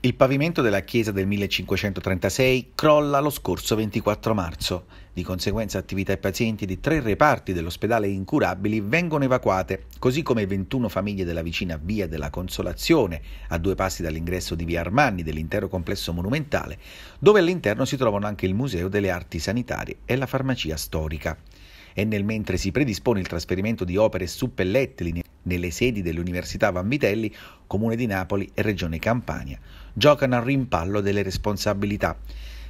Il pavimento della chiesa del 1536 crolla lo scorso 24 marzo. Di conseguenza attività e pazienti di tre reparti dell'ospedale incurabili vengono evacuate, così come 21 famiglie della vicina Via della Consolazione, a due passi dall'ingresso di Via Armanni dell'intero complesso monumentale, dove all'interno si trovano anche il Museo delle Arti Sanitarie e la farmacia storica. E nel mentre si predispone il trasferimento di opere suppellettili nelle sedi dell'Università Vanvitelli, Comune di Napoli e Regione Campania, giocano al rimpallo delle responsabilità.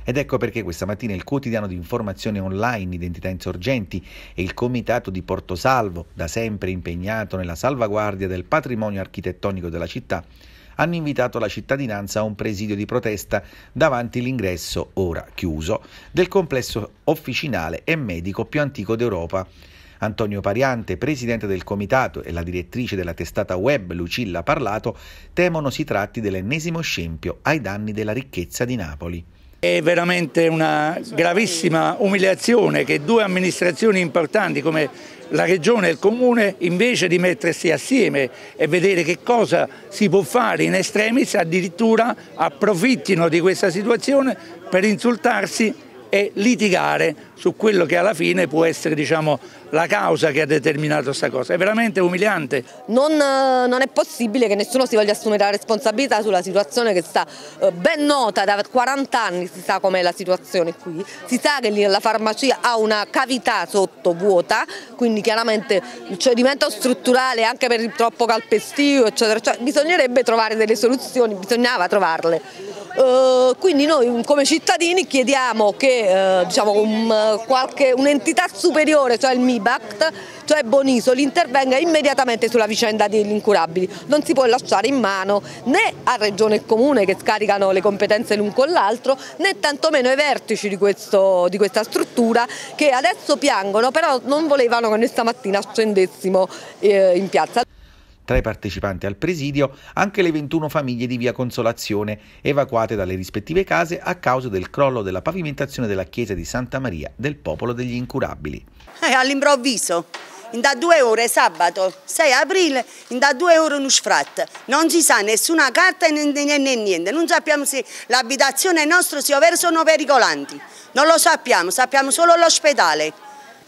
Ed ecco perché questa mattina il quotidiano di informazione online Identità Insorgenti e il comitato di Porto Salvo, da sempre impegnato nella salvaguardia del patrimonio architettonico della città, hanno invitato la cittadinanza a un presidio di protesta davanti l'ingresso, ora chiuso, del complesso officinale e medico più antico d'Europa Antonio Pariante, presidente del comitato, e la direttrice della testata web Lucilla Parlato temono si tratti dell'ennesimo scempio ai danni della ricchezza di Napoli. È veramente una gravissima umiliazione che due amministrazioni importanti come la Regione e il Comune invece di mettersi assieme e vedere che cosa si può fare in estremis addirittura approfittino di questa situazione per insultarsi e litigare su quello che alla fine può essere diciamo, la causa che ha determinato questa cosa. È veramente umiliante. Non, eh, non, è possibile che nessuno si voglia assumere la responsabilità sulla situazione che sta eh, ben nota, da 40 anni si sa com'è la situazione qui, si sa che la farmacia ha una cavità sotto vuota, quindi chiaramente il cioè, cedimento strutturale anche per il troppo calpestio, eccetera, eccetera. bisognerebbe trovare delle soluzioni, bisognava trovarle. Eh, quindi noi mm, come cittadini chiediamo che eh, diciamo, eh, un'entità un superiore, cioè il MIBACT, cioè Bonisoli, intervenga immediatamente sulla vicenda degli incurabili. Non si può lasciare in mano né a Regione e Comune che scaricano le competenze l'un con l'altro, né tantomeno ai vertici di, questo, di questa struttura che adesso piangono, però non volevano che noi stamattina scendessimo eh, in piazza. Tra i partecipanti al presidio anche le 21 famiglie di via Consolazione evacuate dalle rispettive case a causa del crollo della pavimentazione della chiesa di Santa Maria del Popolo degli Incurabili. Eh, all'improvviso, in da due ore sabato 6 aprile, in da due ore uno sfratto. Non si sa nessuna carta e niente, né niente, non sappiamo se l'abitazione nostra o se sono pericolanti. Non lo sappiamo, sappiamo solo l'ospedale.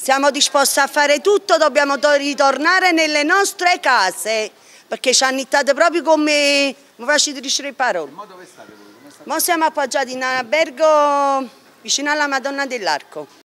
Siamo disposti a fare tutto, dobbiamo ritornare nelle nostre case, perché ci hanno ittato proprio come... mi faccio dire le parole. Ma dove state voi? Mo siamo appoggiati in un albergo vicino alla Madonna dell'Arco.